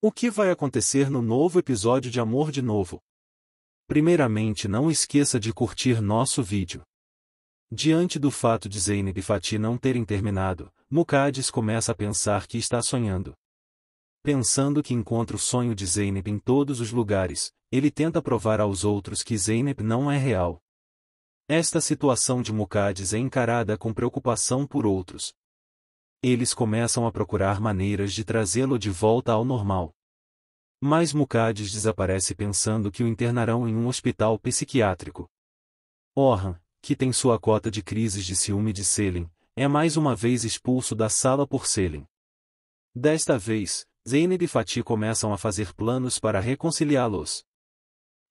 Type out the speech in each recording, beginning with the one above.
O que vai acontecer no novo episódio de Amor de Novo? Primeiramente não esqueça de curtir nosso vídeo. Diante do fato de Zeynep e Fatih não terem terminado, Mukades começa a pensar que está sonhando. Pensando que encontra o sonho de Zeynep em todos os lugares, ele tenta provar aos outros que Zeynep não é real. Esta situação de Mukades é encarada com preocupação por outros, eles começam a procurar maneiras de trazê-lo de volta ao normal. Mas Mukades desaparece pensando que o internarão em um hospital psiquiátrico. Orhan, que tem sua cota de crises de ciúme de Selim, é mais uma vez expulso da sala por Selim. Desta vez, Zeynep e Fatih começam a fazer planos para reconciliá-los.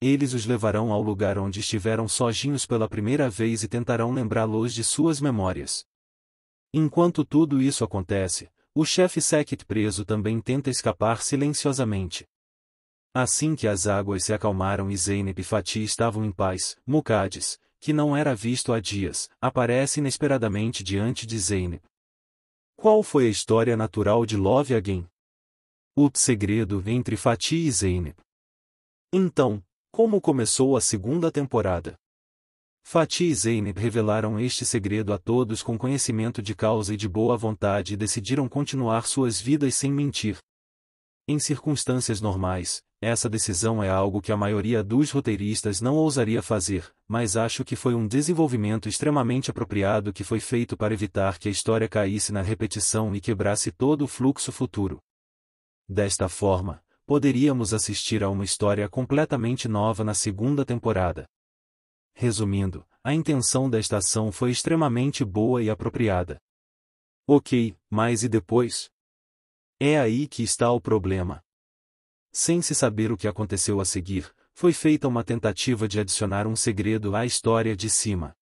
Eles os levarão ao lugar onde estiveram sozinhos pela primeira vez e tentarão lembrá-los de suas memórias. Enquanto tudo isso acontece, o chefe Sekit preso também tenta escapar silenciosamente. Assim que as águas se acalmaram e Zeynep e Fatih estavam em paz, Mukades, que não era visto há dias, aparece inesperadamente diante de Zeynep. Qual foi a história natural de Love Again? O segredo entre Fatih e Zeynep. Então, como começou a segunda temporada? Fatih e Zeynep revelaram este segredo a todos com conhecimento de causa e de boa vontade e decidiram continuar suas vidas sem mentir. Em circunstâncias normais, essa decisão é algo que a maioria dos roteiristas não ousaria fazer, mas acho que foi um desenvolvimento extremamente apropriado que foi feito para evitar que a história caísse na repetição e quebrasse todo o fluxo futuro. Desta forma, poderíamos assistir a uma história completamente nova na segunda temporada. Resumindo, a intenção da estação foi extremamente boa e apropriada. Ok, mas e depois? É aí que está o problema. Sem se saber o que aconteceu a seguir, foi feita uma tentativa de adicionar um segredo à história de cima.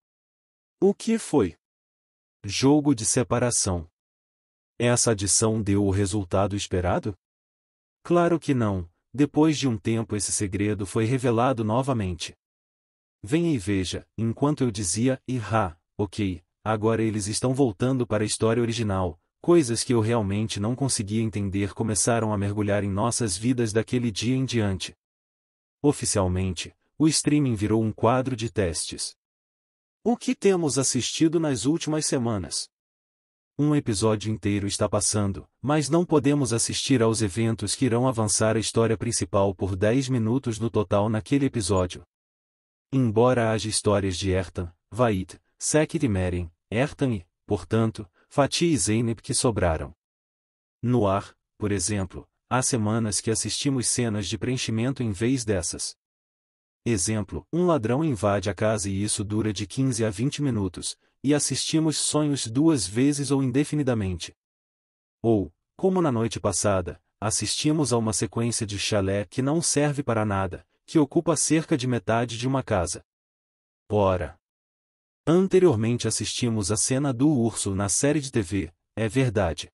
O que foi? Jogo de separação. Essa adição deu o resultado esperado? Claro que não, depois de um tempo esse segredo foi revelado novamente. Venha e veja, enquanto eu dizia, e ok, agora eles estão voltando para a história original, coisas que eu realmente não conseguia entender começaram a mergulhar em nossas vidas daquele dia em diante. Oficialmente, o streaming virou um quadro de testes. O que temos assistido nas últimas semanas? Um episódio inteiro está passando, mas não podemos assistir aos eventos que irão avançar a história principal por 10 minutos no total naquele episódio. Embora haja histórias de Ertan, Vait, Sekir e Meren, Ertan e, portanto, Fatih e Zeynep que sobraram. No ar, por exemplo, há semanas que assistimos cenas de preenchimento em vez dessas. Exemplo, um ladrão invade a casa e isso dura de 15 a 20 minutos, e assistimos sonhos duas vezes ou indefinidamente. Ou, como na noite passada, assistimos a uma sequência de chalé que não serve para nada, que ocupa cerca de metade de uma casa. Ora! Anteriormente assistimos a cena do urso na série de TV, é verdade.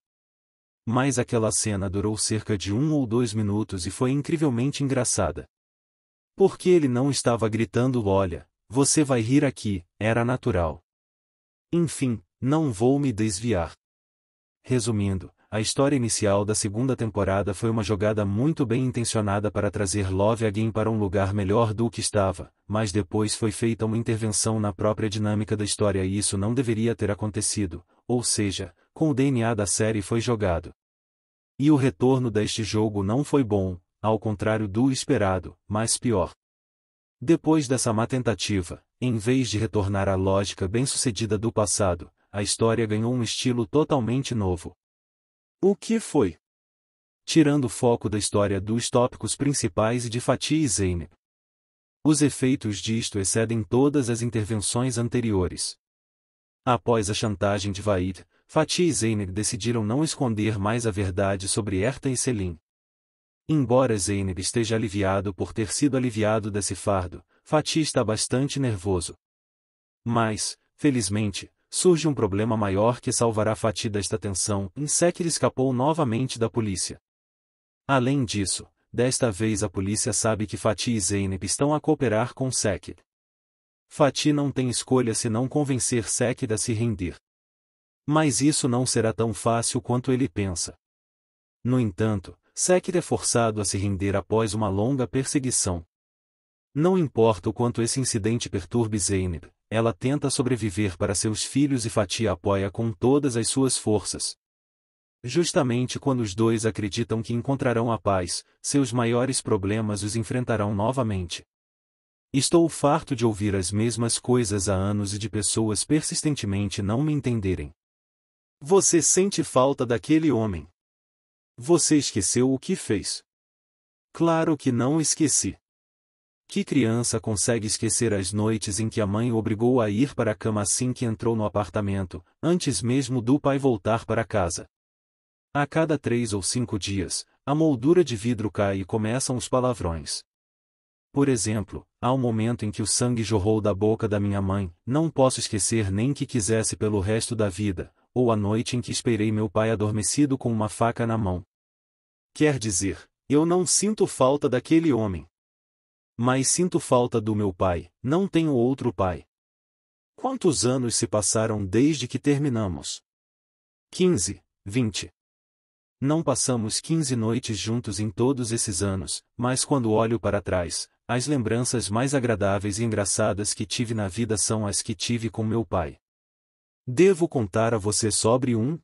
Mas aquela cena durou cerca de um ou dois minutos e foi incrivelmente engraçada. Porque ele não estava gritando: Olha, você vai rir aqui, era natural. Enfim, não vou me desviar. Resumindo, a história inicial da segunda temporada foi uma jogada muito bem intencionada para trazer Love Again para um lugar melhor do que estava, mas depois foi feita uma intervenção na própria dinâmica da história e isso não deveria ter acontecido, ou seja, com o DNA da série foi jogado. E o retorno deste jogo não foi bom, ao contrário do esperado, mas pior. Depois dessa má tentativa, em vez de retornar à lógica bem-sucedida do passado, a história ganhou um estilo totalmente novo. O que foi? Tirando o foco da história dos tópicos principais de Fatih e Zeynep. Os efeitos disto excedem todas as intervenções anteriores. Após a chantagem de Vaid, Fatih e Zeynep decidiram não esconder mais a verdade sobre Erta e Selim. Embora Zeynep esteja aliviado por ter sido aliviado desse fardo, Fatih está bastante nervoso. Mas, felizmente, surge um problema maior que salvará Fatih desta tensão. Insekir escapou novamente da polícia. Além disso, desta vez a polícia sabe que Fatih e Zeynep estão a cooperar com Sekir. Fatih não tem escolha se não convencer Sekir a se render. Mas isso não será tão fácil quanto ele pensa. No entanto, Sekir é forçado a se render após uma longa perseguição. Não importa o quanto esse incidente perturbe Zeynep, ela tenta sobreviver para seus filhos e Fatia apoia com todas as suas forças. Justamente quando os dois acreditam que encontrarão a paz, seus maiores problemas os enfrentarão novamente. Estou farto de ouvir as mesmas coisas há anos e de pessoas persistentemente não me entenderem. Você sente falta daquele homem. Você esqueceu o que fez. Claro que não esqueci. Que criança consegue esquecer as noites em que a mãe obrigou a ir para a cama assim que entrou no apartamento, antes mesmo do pai voltar para casa? A cada três ou cinco dias, a moldura de vidro cai e começam os palavrões. Por exemplo, há um momento em que o sangue jorrou da boca da minha mãe, não posso esquecer nem que quisesse pelo resto da vida, ou a noite em que esperei meu pai adormecido com uma faca na mão. Quer dizer, eu não sinto falta daquele homem. Mas sinto falta do meu pai, não tenho outro pai. Quantos anos se passaram desde que terminamos? 15, 20. Não passamos 15 noites juntos em todos esses anos, mas quando olho para trás, as lembranças mais agradáveis e engraçadas que tive na vida são as que tive com meu pai. Devo contar a você sobre um?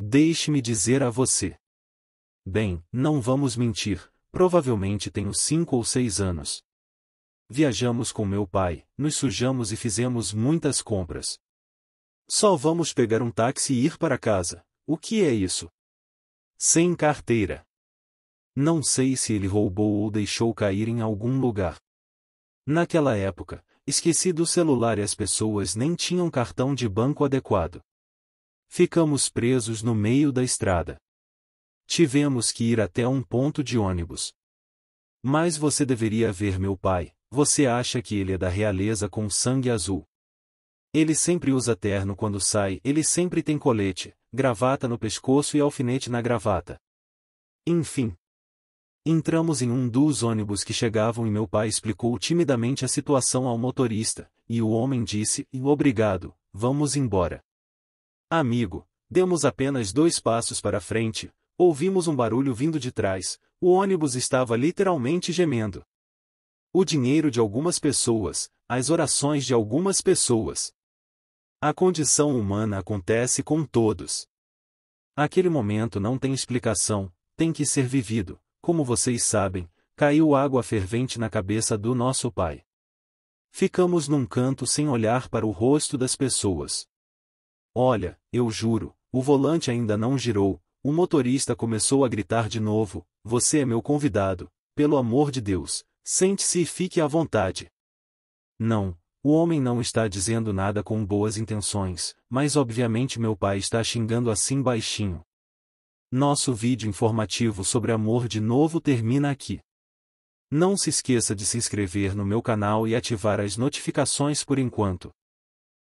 Deixe-me dizer a você. Bem, não vamos mentir, Provavelmente tenho cinco ou seis anos. Viajamos com meu pai, nos sujamos e fizemos muitas compras. Só vamos pegar um táxi e ir para casa. O que é isso? Sem carteira. Não sei se ele roubou ou deixou cair em algum lugar. Naquela época, esqueci do celular e as pessoas nem tinham cartão de banco adequado. Ficamos presos no meio da estrada. Tivemos que ir até um ponto de ônibus. Mas você deveria ver meu pai, você acha que ele é da realeza com sangue azul. Ele sempre usa terno quando sai, ele sempre tem colete, gravata no pescoço e alfinete na gravata. Enfim. Entramos em um dos ônibus que chegavam e meu pai explicou timidamente a situação ao motorista, e o homem disse: Obrigado, vamos embora. Amigo, demos apenas dois passos para frente, Ouvimos um barulho vindo de trás, o ônibus estava literalmente gemendo. O dinheiro de algumas pessoas, as orações de algumas pessoas. A condição humana acontece com todos. Aquele momento não tem explicação, tem que ser vivido, como vocês sabem, caiu água fervente na cabeça do nosso pai. Ficamos num canto sem olhar para o rosto das pessoas. Olha, eu juro, o volante ainda não girou, o motorista começou a gritar de novo: Você é meu convidado, pelo amor de Deus, sente-se e fique à vontade. Não, o homem não está dizendo nada com boas intenções, mas obviamente meu pai está xingando assim baixinho. Nosso vídeo informativo sobre amor de novo termina aqui. Não se esqueça de se inscrever no meu canal e ativar as notificações por enquanto.